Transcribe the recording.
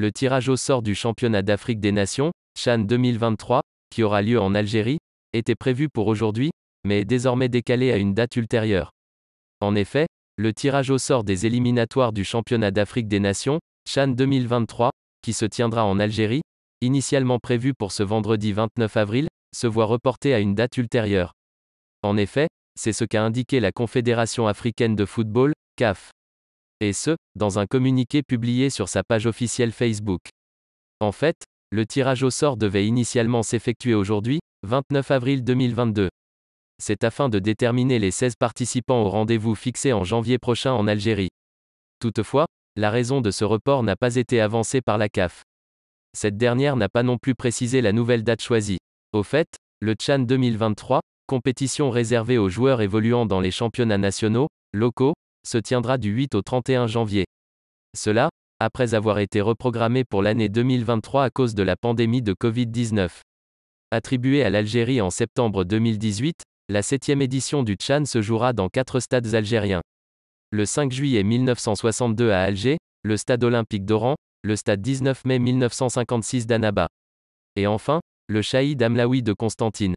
Le tirage au sort du championnat d'Afrique des Nations, Chan 2023, qui aura lieu en Algérie, était prévu pour aujourd'hui, mais est désormais décalé à une date ultérieure. En effet, le tirage au sort des éliminatoires du championnat d'Afrique des Nations, Chan 2023, qui se tiendra en Algérie, initialement prévu pour ce vendredi 29 avril, se voit reporté à une date ultérieure. En effet, c'est ce qu'a indiqué la Confédération africaine de football, CAF. Et ce, dans un communiqué publié sur sa page officielle Facebook. En fait, le tirage au sort devait initialement s'effectuer aujourd'hui, 29 avril 2022. C'est afin de déterminer les 16 participants au rendez-vous fixé en janvier prochain en Algérie. Toutefois, la raison de ce report n'a pas été avancée par la CAF. Cette dernière n'a pas non plus précisé la nouvelle date choisie. Au fait, le Chan 2023, compétition réservée aux joueurs évoluant dans les championnats nationaux, locaux, se tiendra du 8 au 31 janvier. Cela, après avoir été reprogrammé pour l'année 2023 à cause de la pandémie de Covid-19. Attribuée à l'Algérie en septembre 2018, la septième édition du Tchad se jouera dans quatre stades algériens. Le 5 juillet 1962 à Alger, le stade olympique d'Oran, le stade 19 mai 1956 d'Annaba. Et enfin, le chahid Amlaoui de Constantine.